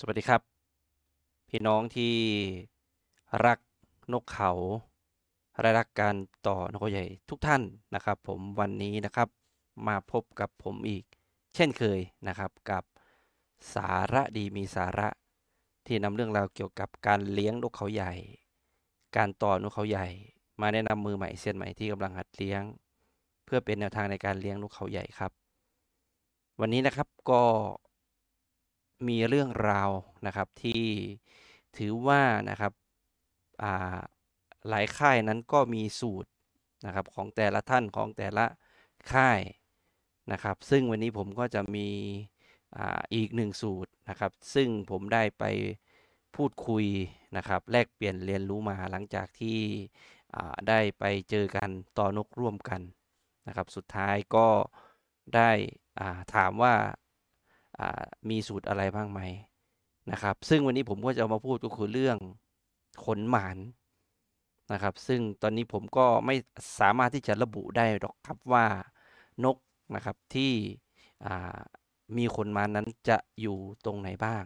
สวัสดีครับ พี่น้องที่รักนกเขาและรักการต่อนกใหญ่ทุกท่านนะครับ ผมวันนี้นะครับมาพบกับผมอีกเช่นเคยนะครับกับสาระดีมีสาระ ที่นำเรื่องราวเกี่ยวกับการเลี้ยงนกเขาใหญ่ การต่อนกเขาใหญ่ มาแนะนำมือใหม่เซียนใหม่ที่กำลังหัดเลี้ยง เพื่อเป็นแนวทางในการเลี้ยงนกเขาใหญ่ครับ วันนี้นะครับก็มีเรื่องราวนะครับที่ถือว่านะครับหลายค่ายนั้นก็มีสูตรนะครับของแต่ละท่านของแต่ละค่ายนะครับซึ่งวันนี้ผมก็จะมีออีกหนึ่งสูตรนะครับซึ่งผมได้ไปพูดคุยนะครับแลกเปลี่ยนเรียนรู้มาหลังจากที่ได้ไปเจอกันต่อนกร่วมกันนะครับ สุดท้ายก็ได้ถามว่ามีสูตรอะไรบ้างไหมนะครับซึ่งวันนี้ผมก็จะมาพูดก็คือเรื่อง ขนหมานนะครับ ซึ่งตอนนี้ผมก็ไม่สามารถที่จะระบุได้หรอกครับว่านกนะครับที่มีขนหมานนั้นจะอยู่ตรงไหนบ้าง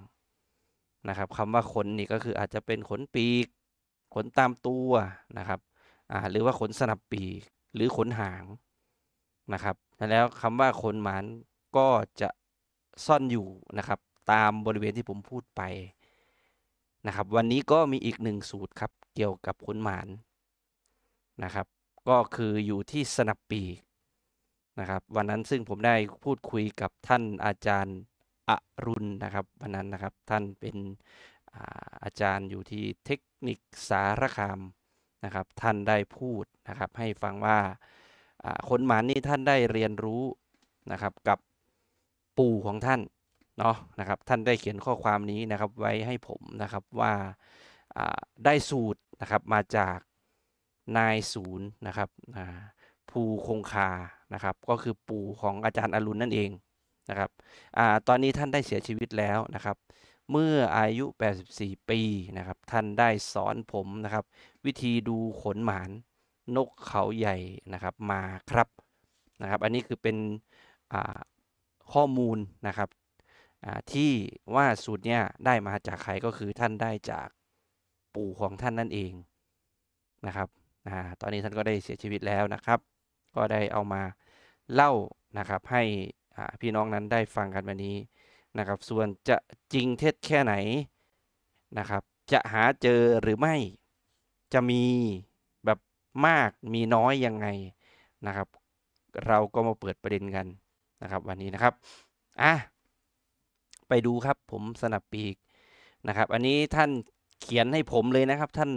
นะครับคำว่าขนนี่ก็คืออาจจะเป็นขนปีก ขนตามตัวนะครับหรือว่าขนสนับปีกหรือขนหางนะครับแล้วคำว่าขนหมานก็จะซ่อนอยู่นะครับตามบริเวณที่ผมพูดไปนะครับวันนี้ก็มีอีกหนึ่งสูตรครับเกี่ยวกับขุนหมานนะครับก็คืออยู่ที่สนับปีกนะครับวันนั้นซึ่งผมได้พูดคุยกับท่านอาจารย์ อรุณนะครับวันนั้นนะครับท่านเป็นอาจารย์อยู่ที่เทคนิคสารคามนะครับท่านได้พูดนะครับให้ฟังว่าขนหมานนี่ท่านได้เรียนรู้นะครับกับปู่ของท่านเนาะนะครับท่านได้เขียนข้อความนี้นะครับไว้ให้ผมนะครับว่าได้สูตรนะครับมาจากนายศูนย์นะครับภูคงคานะครับก็คือปู่ของอาจารย์อรุณนั่นเองนะครับอตอนนี้ท่านได้เสียชีวิตแล้วนะครับเมื่ออายุ 84 ปีนะครับท่านได้สอนผมนะครับวิธีดูขนหมานนกเขาใหญ่นะครับมาครับนะครับ อันนี้คือเป็นข้อมูลนะครับที่ว่าสูตรเนี่ยได้มาจากใครก็คือท่านได้จากปู่ของท่านนั่นเองนะครับอตอนนี้ท่านก็ได้เสียชีวิตแล้วนะครับ ก็ได้เอามาเล่านะครับให้พี่น้องนั้นได้ฟังกันวันนี้นะครับ ส่วนจะจริงเท็จแค่ไหนนะครับ จะหาเจอหรือไม่จะมีแบบมากมีน้อยยังไงนะครับ เราก็มาเปิดประเด็นกันนะครับวันนี้นะครับอ่ะไปดูครับผมสนับปีกนะครับ อันนี้ท่านเขียนให้ผมเลยนะครับ ท่าน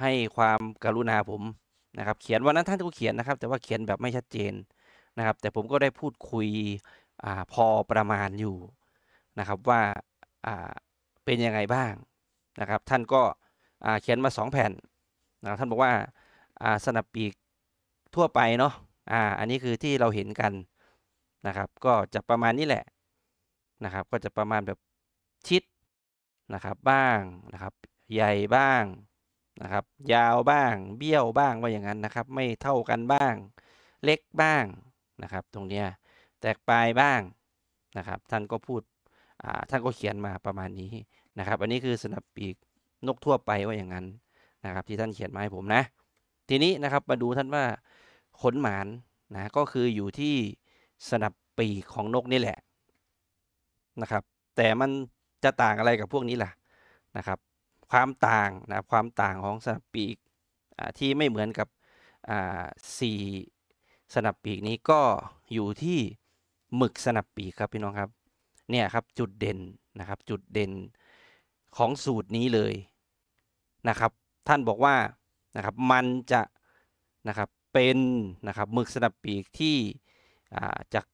ให้ความกรุณาผมนะครับเขียนวันนั้นท่านก็เขียนนะครับ แต่ว่าเขียนแบบไม่ชัดเจนนะครับ แต่ผมก็ได้พูดคุยอพอประมาณอยู่นะครับว่าเป็นยังไงบ้างนะครับ ท่านก็เขียนมา 2 แผ่นนะท่านบอกว่าสนับปีกทั่วไปเนาะอ่าอันนี้คือที่เราเห็นกัน นะครับก็จะประมาณนี้แหละนะครับก็จะประมาณแบบชิดนะครับบ้างนะครับใหญ่บ้างนะครับยาวบ้าง เบี้ยวบ้างว่าอย่างนั้นนะครับไม่เท่ากันบ้าง เล็กบ้างนะครับตรงเนี้ยแตกปลายบ้างนะครับท่านก็พูดอ่าท่านก็เขียนมาประมาณนี้นะครับอันนี้คือสนับปีกนกทั่วไปว่าอย่างนั้นนะครับ ที่ท่านเขียนมาให้ผมนะ ทีนี้นะครับมาดูท่านว่าขนหมานนะ ก็คืออยู่ที่สนับปีกของนกนี่แหละนะครับ แต่มันจะต่างอะไรกับพวกนี้ล่ะนะครับ ความต่างนะความต่างของสนับปีกที่ไม่เหมือนกับสี่สนับปีกนี้ก็อยู่ที่หมึกสนับปีกครับ พี่น้องครับเนี่ยครับจุดเด่นนะครับจุดเด่นของสูตรนี้เลยนะครับ ท่านบอกว่านะครับมันจะนะครับเป็น นะครับหมึกสนับปีกที่จาก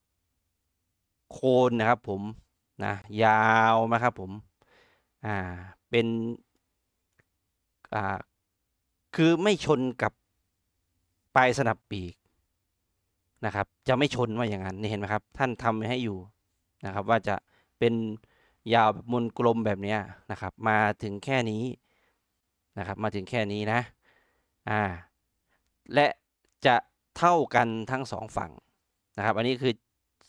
โคน นะครับ ผม นะ ยาวนะครับ ผม อ่า เป็น อ่า คือไม่ชนกับปลายสนับปีก นะครับ จะไม่ชนว่าอย่างนั้น นี่เห็นไหมครับ ท่านทำให้อยู่ นะครับ ว่าจะเป็นยาว แบบมนกลมแบบนี้นะครับ มาถึงแค่นี้นะครับ มา ถึง แค่นี้ นะ อ่า และจะเท่ากันทั้งสองฝั่งนะครับ อันนี้คือ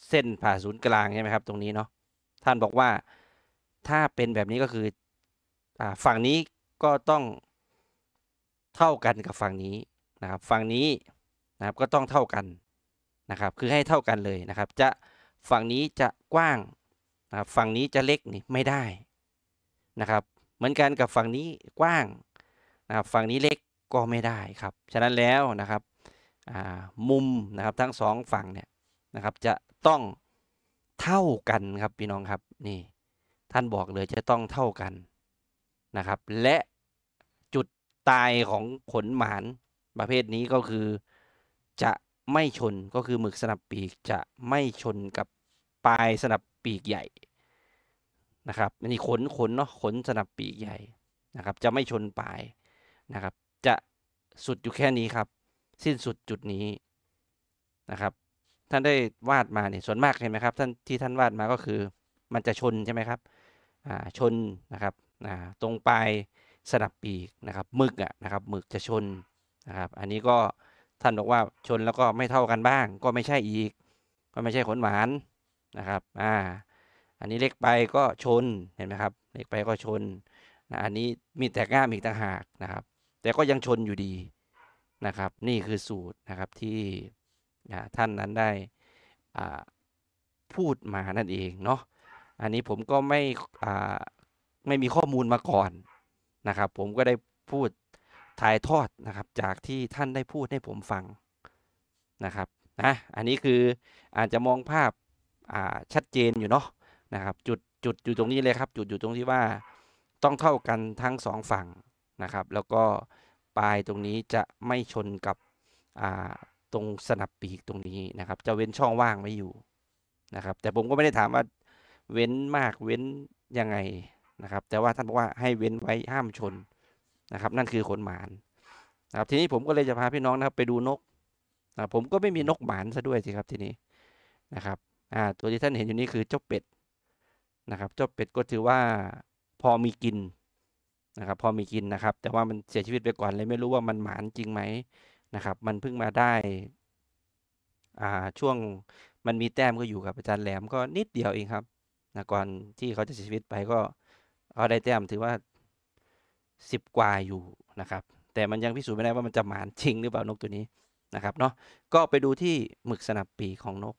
เส้นผ่าศูนย์กลางใช่ไหมครับ ตรงนี้เนาะท่านบอกว่าถ้าเป็นแบบนี้ก็คืออฝั่งนี้ก็ต้องเท่ากันกับฝั่งนี้นะครับ ฝั่งนี้นะครับก็ต้องเท่ากันนะครับ คือให้เท่ากันเลยนะครับ จะฝั่งนี้จะกว้างนะครับฝั่งนี้จะเล็กนี่ไม่ได้นะครับ เหมือนกันกับฝั่งนี้กว้างนะครับฝั่งนี้เล็กก็ไม่ได้ครับ ฉะนั้นแล้วนะครับมุมนะครับทั้งสองฝั่งเนี่ยนะครับจะต้องเท่ากันครับพี่น้องครับนี่ท่านบอกเลยจะต้องเท่ากันนะครับ และจุดตายของขนหมานประเภทนี้ก็คือ จะไม่ชนก็คือหมึกสนับปีกจะไม่ชนกับปลายสนับปีกใหญ่นะครับนี่ขนขนเนาะขนสนับปีกใหญ่นะครับ จะไม่ชนปลายนะครับ จะสุดอยู่แค่นี้ครับสิ้นสุดจุดนี้นะครับท่านได้วาดมาเนี่ยส่วนมากเห็นไหมครับท่านที่ท่านวาดมาก็คือมันจะชนใช่ไหมครับอ่าชนนะครับอ่าตรงปลายสนับปีกนะครับมึกอ่ะนะครับหมึกจะชนนะครับอันนี้ก็ท่านบอกว่าชนแล้วก็ไม่เท่ากันบ้างก็ไม่ใช่อีก ก็ไม่ใช่ขนหวานนะครับอ่าอันนี้เล็กไปก็ชนเห็นไหมครับเล็กไปก็ชนอันนี้มีแตกง่ามอีกต่างหากนะครับ แต่ก็ยังชนอยู่ดีนะครับนี่คือสูตรนะครับที่ท่านนั้นได้พูดมานั่นเองเนาะอันนี้ผมก็ไม่ไม่มีข้อมูลมาก่อนนะครับผมก็ได้พูดถ่ายทอดนะครับจากที่ท่านได้พูดให้ผมฟังนะครับนะอันนี้คืออาจจะมองภาพชัดเจนอยู่เนาะนะครับ จุดจุดอยู่ตรงนี้เลยครับจุดอยู่ตรงที่ว่าต้องเท่ากันทั้งสองฝั่งนะครับแล้วก็ปลายตรงนี้จะไม่ชนกับตรงสนับปีกตรงนี้นะครับ จะเว้นช่องว่างไว้อยู่นะครับแต่ผมก็ไม่ได้ถามว่าเว้นมากเว้นยังไงนะครับแต่ว่าท่านบอกว่าให้เว้นไว้ห้ามชนนะครับ นั่นคือขนหมานนะครับทีนี้ผมก็เลยจะพาพี่น้องนะครับไปดูนกนะผมก็ไม่มีนกหมานซะด้วยสิครับทีนี้นะครับอ่าตัวที่ท่านเห็นอยู่นี้คือเจ้าเป็ดนะครับเจ้าเป็ดก็ถือว่าพอมีกินนะครับพอมีกินนะครับแต่ว่ามัน เสียชีวิตไปก่อนเลยไม่รู้ว่ามันหมานจริงไหมนะครับมันเพิ่งมาได้อ่าช่วงมันมีแต้มก็อยู่กับอาจารย์แหลมก็นิดเดียวเองครับนะก่อนที่เขาจะเสียชีวิตไปก็เอาได้แต้มถือว่าสิบกว่าอยู่นะครับแต่มันยังพิสูจน์ไม่ได้ว่ามันจะหมานจริงหรือเปล่านกตัวนี้นะครับเนาะก็ไปดูที่หมึกสนับปีของนก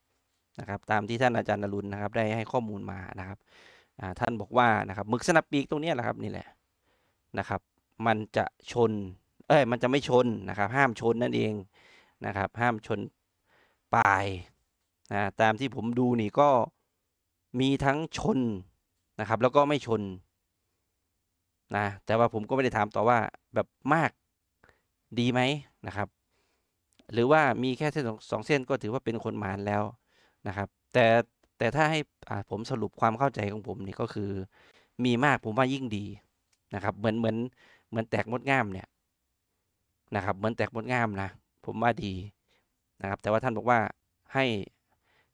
นะครับตามที่ท่านอาจารย์นรุณนะครับได้ให้ข้อมูลมานะครับท่านบอกว่านะครับหมึกสนับปีกตรงนี้แหละครับนี่แหละนะครับมันจะชนเอ้ยมันจะไม่ชนนะครับห้ามชนนั่นเองนะครับห้ามชนปลายนะตามที่ผมดูนี่ก็มีทั้งชนนะครับแล้วก็ไม่ชนนะแต่ว่าผมก็ไม่ได้ถามต่อว่าแบบมากดีไหมนะครับหรือว่ามีแค่เส้นสองเส้นก็ถือว่าเป็นคนมานแล้วนะครับแต่แต่ถ้าให้ผมสรุปความเข้าใจของผมนี่ก็คือมีมากผมว่ายิ่งดีนะครับเหมือนเหมือนเหมือนแตกมดงามเนี่ยนะครับเหมือนแตกมดงามนะผมว่าดีนะครับแต่ว่าท่านบอกว่าให้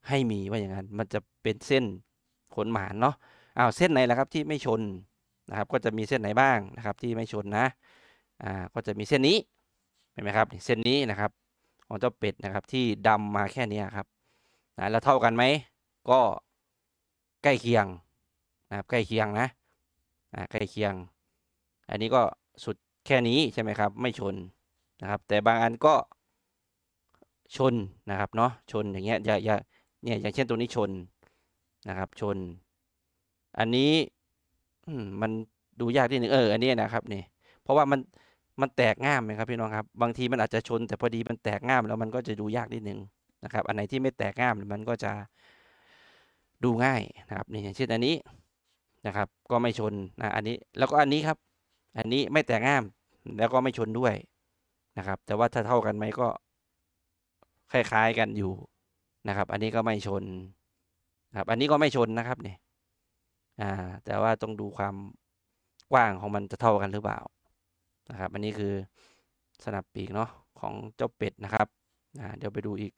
ให้มีว่าอย่างนั้นมันจะเป็นเส้นขนหมานเนาะอ้าวเส้นไหนล่ะครับที่ไม่ชนนะครับก็จะมีเส้นไหนบ้างนะครับ ที่ไม่ชนนะอ่าก็จะมีเส้นนี้เห็นไหมครับเส้นนี้นะครับของเจ้าเป็ดนะครับ ที่ดำมาแค่นี้ครับนะแล้วเท่ากันไหมก็ใกล้เคียงนะครับใกล้เคียงนะอ่าใกล้เคียงอันนี้ก็สุดแค่นี้ใช่ไหมครับ ไม่ชนนะครับ แต่บางอันก็ชนนะครับเนาะชนอย่างเงี้ยอย่าอย่าเนี่ยอย่างเช่นตัวนี้ชนนะครับชน อันนี้มันดูยากที่หนึ่งเออ อันนี้นะครับนี่เพราะว่ามันมันแตกง่ามนะครับพี่น้องครับบางทีมันอาจจะชน แต่พอดีมันแตกง่ามแล้วมันก็จะดูยากนิดนึงนะครับ อันไหนที่ไม่แตกง่ามมันก็จะดูง่ายนะครับนี่อย่างเช่นอันนี้นะครับ ก็ไม่ชนนะอันนี้แล้วก็อันนี้ครับอันนี้ไม่แต่ง่าม แล้วก็ไม่ชนด้วยนะครับ แต่ว่าถ้าเท่ากันไหมก็คล้าย ๆกันอยู่นะครับ อันนี้ก็ไม่ชนครับอันนี้ก็ไม่ชนนะครับเนี่ยอ่าแต่ว่าต้องดูความกว้างของมันจะเท่ากันหรือเปล่านะครับ อันนี้คือสนับปีกเนาะของเจ้าเป็ดนะครับอ่าเดี๋ยวไปดูอีก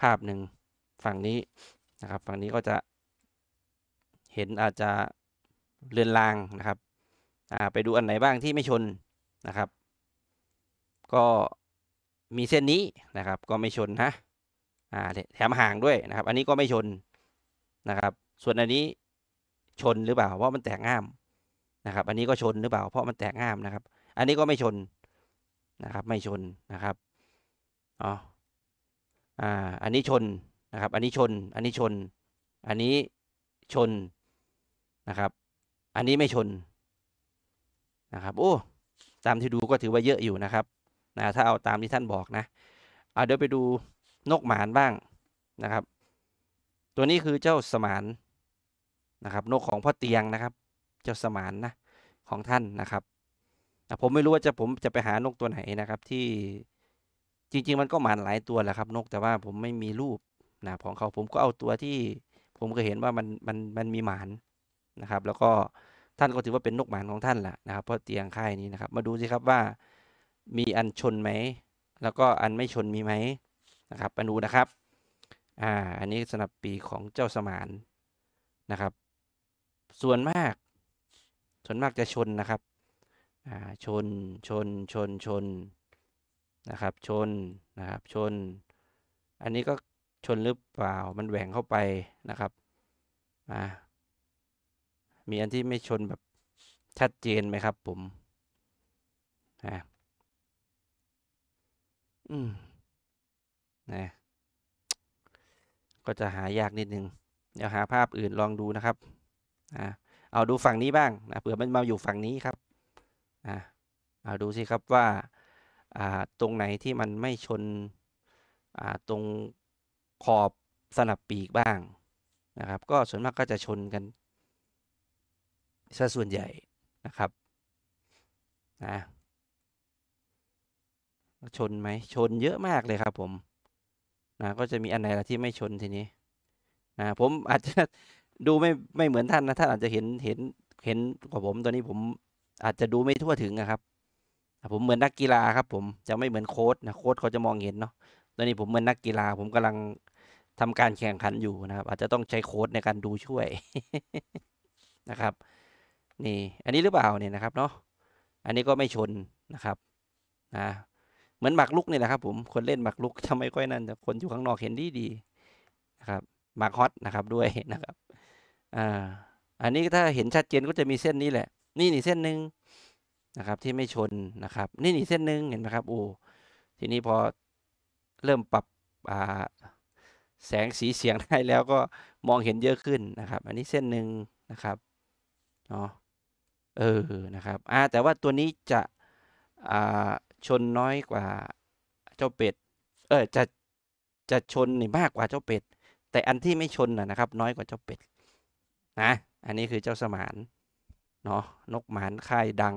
ภาพหนึ่งฝั่งนี้นะครับ ฝั่งนี้ก็จะเห็นอาจจะเรือนรางนะครับ่าไปดูอันไหนบ้างที่ไม่ชนนะครับ ก็มีเส้นนี้นะครับก็ไม่ชนนะอ่าแถมห่างด้วยนะครับ อันนี้ก็ไม่ชนนะครับ ส่วนอันนี้ชนหรือเปล่าเพราะมันแตกง่ามนะครับอันนี้ก็ชนหรือเปล่า เพราะมันแตกง่ามนะครับ อันนี้ก็ไม่ชนนะครับ ไม่ชนนะครับอ๋ออ่าอันนี้ชนนะครับ อันนี้ชนอันนี้ชน อันนี้ชนนะครับ อันนี้ไม่ชนนะครับโอ้ตามที่ดูก็ถือว่าเยอะอยู่นะครับนะถ้าเอาตามที่ท่านบอกนะเอาเดี๋ยวไปดูนกหมานบ้างนะครับ ตัวนี้คือเจ้าสมานนะครับนกของพ่อเตียงนะครับ เจ้าสมานนะของท่านนะครับผมไม่รู้ว่าจะผมจะไปหานกตัวไหนนะครับ ที่จริงๆมันก็หมานหลายตัวแหละครับ นกแต่ว่าผมไม่มีรูปนะของเขาผมก็เอาตัวที่ ผมก็เห็นว่ามันมันมันมีหมานนะครับ แล้วก็ท่านก็ถือว่าเป็นนกหมานของท่านแหละนะครับเพราะเตียงค่ายนี้นะครับ มาดูสิครับว่ามีอันชนไหม แล้วก็อันไม่ชนมีไหมนะครับ มาดูนะครับอ่าอันนี้สนับปีของเจ้าสมานนะครับ ส่วนมาก ส่วนมากจะชนนะครับอ่าชนชนชนชนนะครับชน นะครับ ชน อันนี้ก็ชนหรือเปล่ามันแหว่งเข้าไปนะครับอ่ามีอันที่ไม่ชนแบบชัดเจนไหมครับผมนะอืมนะก็จะหายากนิดนึง เดี๋ยวหา ภาพอื่นลองดูนะครับนะเอาดูฝั่งนี้บ้างนะ เผื่อมันมาอยู่ฝั่งนี้ครับนะเอาดูสิครับว่า อ่า ตรงไหนที่มันไม่ชน อ่า ตรงขอบสนับปีกบ้าง นะครับ ก็ส่วนมากก็จะชนกันซะส่วนใหญ่นะครับนะชนไหมชนเยอะมากเลยครับ ผมนะก็จะมีอันไหนละที่ไม่ชนทีนี้นะผมอาจจะดูไม่ไม่เหมือนท่านนะ ท่านอาจจะเห็นเห็นเห็นกว่าผม ตอนนี้ผมอาจจะดูไม่ทั่วถึงนะครับ ผมเหมือนนักกีฬาครับผมจะไม่เหมือนโค้ดนะโค้ดเขาจะมองเห็นเนาะตอนนี้ผมเหมือนนักกีฬา ผมกำลังทำการแข่งขันอยู่นะครับ อาจจะต้องใช้โค้ดในการดูช่วยนะครับนี่อันนี้หรือเปล่าเนี่ยนะครับเนาะอันนี้ก็ไม่ชนนะครับนะเหมือนหมากลุกนี่แหละครับ ผมคนเล่นหมากลุกทำไมก้อยนั่นคนอยู่ข้าง นอกเห็นดีดีนะครับหมากฮอตนะครับด้วยนะครับอ่าอันนี้ถ้าเห็นชัดเจนก็จะมีเส้นนี้แหละ นี่นี่เส้นหนึ่งนะครับที่ไม่ชนนะครับ นี่นี่เส้นหนึ่งเห็นไหมครับ โอ้ทีนี้พอเริ่มปรับอ่าแสงสีเสียงได้แล้วก็มองเห็นเยอะขึ้นนะครับ อันนี้เส้นหนึ่งนะครับเนาะเออ นะครับ อ่าแต่ว่าตัวนี้จะอ่าชนน้อยกว่าเจ้าเป็ด เออจะ จะชนนี่มากกว่าเจ้าเป็ด แต่อันที่ไม่ชนนะนะครับน้อยกว่าเจ้าเป็ด นะ อันนี้คือเจ้าสมาน เนาะนกหมานค่ายดัง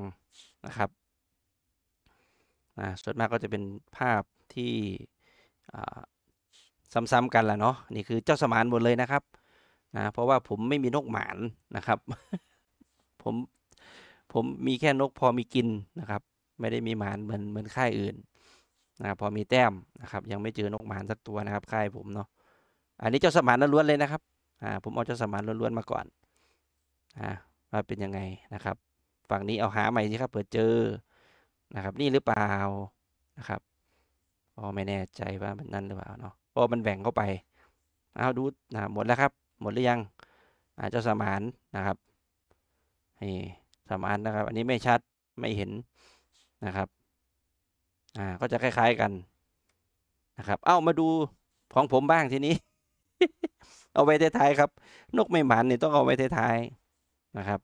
นะครับอ่าส่วนมากก็จะเป็นภาพที่อ่าซ้ำๆกันแหละเนาะ นี่คือเจ้าสมานหมดเลยนะครับ นะ เพราะว่าผมไม่มีนกหมานนะครับ ผมผมมีแค่นกพอมีกินนะครับ ไม่ได้มีหมานเหมือนเหมือนค่ายอื่นนะพอมีแต้มนะครับ ยังไม่เจอนกหมานสักตัวนะครับค่ายผมเนาะอันนี้เจ้าสมานล้วนเลยนะครับอ่าผมเอาเจ้าสมานล้วนมาก่อนอ่าว่าเป็นยังไงนะครับ ฝั่งนี้เอาหาใหม่สิครับเผื่อเจอนะครับ นี่หรือเปล่านะครับอ๋อไม่แน่ใจว่ามันนั่นหรือเปล่าเนาะเพราะมันแบ่งเข้าไปเอาดูนะหมดแล้วครับ หมดหรือยังอาเจ้าสมานนะครับนี่สามอันนะครับอันนี้ไม่ชัดไม่เห็นนะครับอ่าก็จะคล้ายๆกันนะครับ เอ้ามาดู ของผมบ้างทีนี้ เอาไว้ท้ายๆครับ นกไม่หมันเนี่ยต้องเอาไว้ท้ายๆนะครับ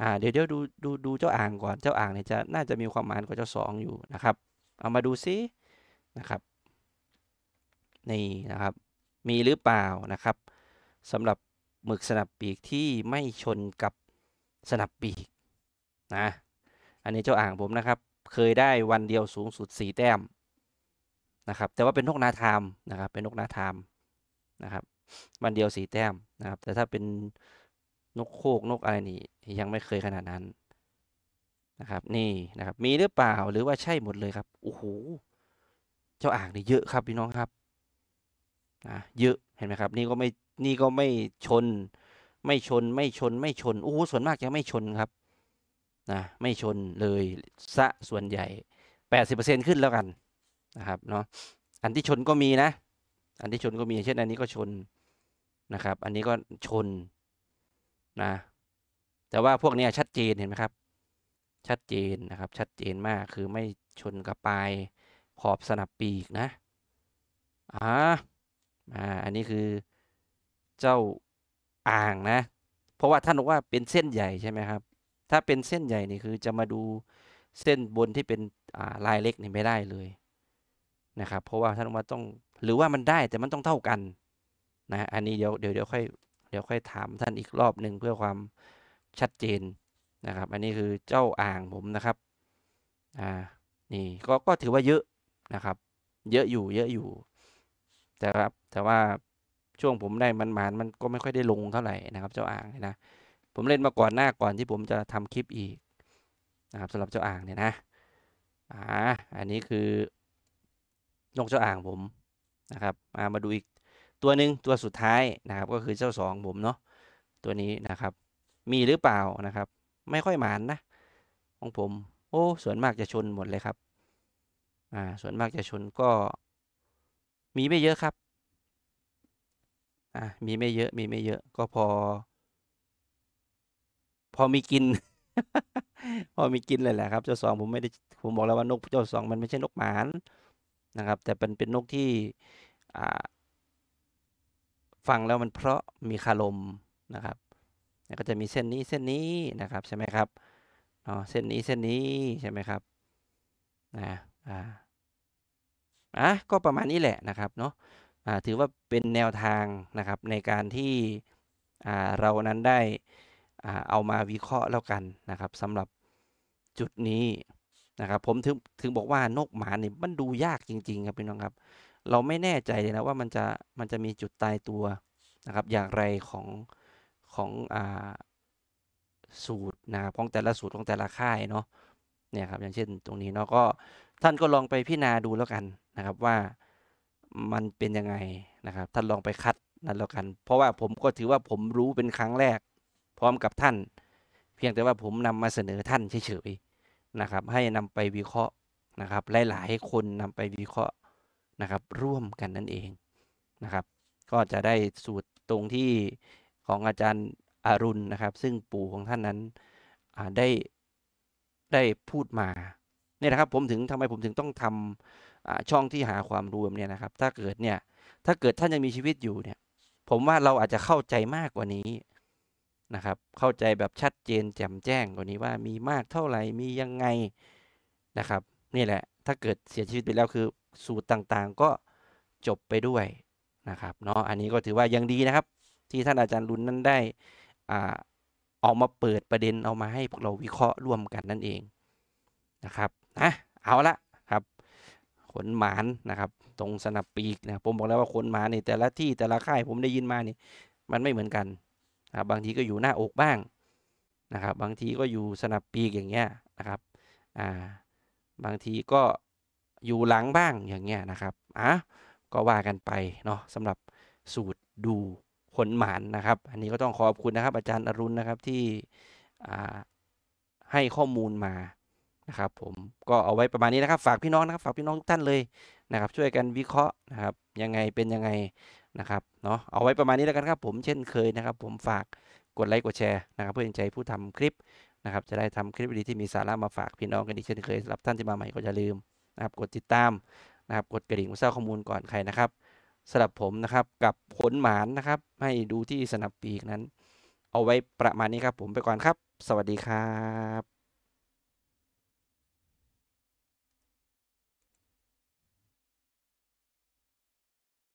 อ่าเดี๋ยวเดี๋ยวดูดูดูเจ้าอ่างก่อนเจ้าอ่างเนี่ยจะน่าจะมีความหมันกว่าเจ้าสองอยู่นะครับ เอามาดูซินะครับนี่นะครับมีหรือเปล่านะครับสำหรับหมึกสนับปีกที่ไม่ชนกับสนับปีกนะ อันนี้เจ้าอ่างผม นะครับ เคยได้วันเดียวสูงสุด4แต้มนะครับ แต่ว่าเป็นนก นาทาม นะครับ เป็นนกนาทาม นะครับ วันเดียว4แต้มนะครับ แต่ถ้าเป็นนกโคกนกอะไรนี่ยังไม่เคยขนาดนั้นนะครับ นี่ นะครับ มีหรือเปล่าหรือว่าใช่หมดเลยครับ โอ้โห เจ้าอ่างนี่เยอะครับพี่น้องครับ นะ เยอะ เห็นไหมครับ นี่ก็ไม่ นี่ก็ไม่ชน ไม่ชน ไม่ชน ไม่ชน โอ้โหส่วนมากยังไม่ชนครับนะไม่ชนเลยซะส่วนใหญ่ 80%ขึ้นแล้วกันนะครับเนาะอันที่ชนก็มีนะอันที่ชนก็มีเช่นอันนี้ก็ชน นะครับอันนี้ก็ชนนะแต่ว่าพวกนี้ชัดเจน เห็นไหมครับชัดเจนนะครับชัดเจนมากคือไม่ชนกับปลายขอบสนับปีกนะอ่าอ่าอันนี้คือเจ้าอ่างนะเพราะว่าท่านบอกว่าเป็นเส้นใหญ่ใช่ไหมครับถ้าเป็นเส้นใหญ่นี่คือจะมาดูเส้นบนที่เป็นลายเล็กนี่ไม่ได้เลยนะครับเพราะว่าท่านว่าต้องหรือว่ามันได้แต่มันต้องเท่ากันนะอันนี้เดี๋ยวเดี๋ยวเดี๋ยวค่อยเดี๋ยวค่อยถามท่านอีกรอบหนึ่งเพื่อความชัดเจนนะครับ อันนี้คือเจ้าอ่างผมนะครับอ่านี่ก็ก็ถือว่าเยอะนะครับ เยอะอยู่เยอะอยู่ แต่ครับแต่ว่าช่วงผมได้มันหมานมันก็ไม่ค่อยได้ลงเท่าไหร่นะครับ เจ้าอ่างนะผมเล่นมาก่อนหน้าก่อนที่ผมจะทำคลิปอีกนะครับสำหรับเจ้าอ่างเนี่ยนะอ่าอันนี้คือ นกเจ้าอ่างผมนะครับ มามาดูอีกตัวหนึ่งตัวสุดท้ายนะครับก็คือเจ้าสองผมเนาะตัวนี้นะครับ มีหรือเปล่านะครับ ไม่ค่อยหมานนะ ของผมโอ้ส่วนมากจะชนหมดเลยครับอ่าส่วนมากจะชนก็มีไม่เยอะครับอ่ามีไม่เยอะมีไม่เยอะก็พอพอมีกิน พอมีกินเลยแหละครับเจ้าสองผมไม่ได้ผมบอกแล้วว่านกเจ้าสองมันไม่ใช่นกหมานนะครับ แต่เป็นเป็นนกที่ ฟังแล้วมันเพราะมีคารมนะครับก็จะมีเส้นนี้เส้นนี้นะครับใช่ไหมครับเนาะเส้นนี้เส้นนี้ใช่ไหมครับนะอ่าอ่ะก็ประมาณนี้แหละนะครับเนาะอ่าถือว่าเป็นแนวทางนะครับในการที่อ่าเรานั้นได้เอามาวิเคราะห์แล้วกันนะครับสำหรับจุดนี้นะครับผมถึงถึงบอกว่านกหมาเนี่ยมันดูยากจริงๆครับพี่น้องครับเราไม่แน่ใจเลยนะว่ามันจะมันจะมีจุดตายตัวนะครับอย่างไรของของอ่าสูตรนะครับของแต่ละสูตรของแต่ละค่ายเนาะเนี่ยครับอย่างเช่นตรงนี้เนาะก็ท่านก็ลองไปพิจารณาดูแล้วกันนะครับว่ามันเป็นยังไงนะครับท่านลองไปคัดนั่นแล้วกัน เพราะว่าผมก็ถือว่าผมรู้เป็นครั้งแรกร้อมกับท่านเพียงแต่ว่าผมนำมาเสนอท่านเฉยๆนะครับ ให้นำไปวิเคราะห์นะครับ หลายๆคนนำไปวิเคราะห์นะครับ ร่วมกันนั่นเองนะครับ ก็จะได้สูตรตรงที่ของอาจารย์อรุณนะครับ ซึ่งปู่ของท่านนั้นได้ได้พูดมาเนี่ยนะครับผมถึงทำไมผมถึงต้องทำช่องที่หาความรวมเนี่ยนะครับ ถ้าเกิดเนี่ยถ้าเกิดท่านยังมีชีวิตอยู่เนี่ยผมว่าเราอาจจะเข้าใจมากกว่านี้นะครับเข้าใจแบบชัดเจนแจ่มแจ้งกว่านี้ว่ามีมากเท่าไหร่ มียังไงนะครับนี่แหละถ้าเกิดเสียชีวิตไปแล้วคือสูตรต่างๆก็จบไปด้วยนะครับเนาะอันนี้ก็ถือว่ายังดีนะครับ ที่ท่านอาจารย์รุนนั้นได้อ่าออกมาเปิดประเด็นเอามาให้พวกเราวิเคราะห์ร่วมกันนั่นเองนะครับนะเอาละครับขนหมานนะครับตรงสนับปีกนะผมบอกแล้วว่าขนหมานนี่แต่ละที่แต่ละค่ายผมได้ยินมานี่มันไม่เหมือนกันนะครับบางทีก็อยู่หน้าอกบ้างนะครับบางทีก็อยู่สนับปีก อย่างเงี้ยนะครับอ่าบางทีก็อยู่หลังบ้างอย่างเงี้ยนะครับอ่ะก็ว่ากันไปเนาะสำหรับสูตรดูขนหมานนะครับ อันนี้ก็ต้องขอบคุณนะครับ อาจารย์อรุณนะครับที่ให้ข้อมูลมานะครับผมก็เอาไว้ประมาณนี้นะครับฝากพี่น้องนะครับ ฝากพี่น้องทุกท่านเลยนะครับช่วยกันวิเคราะห์นะครับยังไงเป็นยังไงนะครับ เนาะเอาไว้ประมาณนี้แล้วกันครับ ผมเช่นเคยนะครับ ผมฝากกดไลค์ กดแชร์นะครับเพื่อเป็นใจผู้ทำคลิปนะครับ จะได้ทำคลิปดีที่มีสาระมาฝาก พี่น้องกันอีกเช่นเคยสำหรับท่าน ที่มาใหม่ก็อย่าลืม นะครับ กดติดตามนะครับ กดกระดิ่งเพื่อทราบข้อมูลก่อน ใครนะครับสำหรับผมนะครับกับผลหมานนะครับ ให้ดูที่สนับปีก นั้น เอาไว้ประมาณนี้ครับ ผมไปก่อนครับ สวัสดีครับ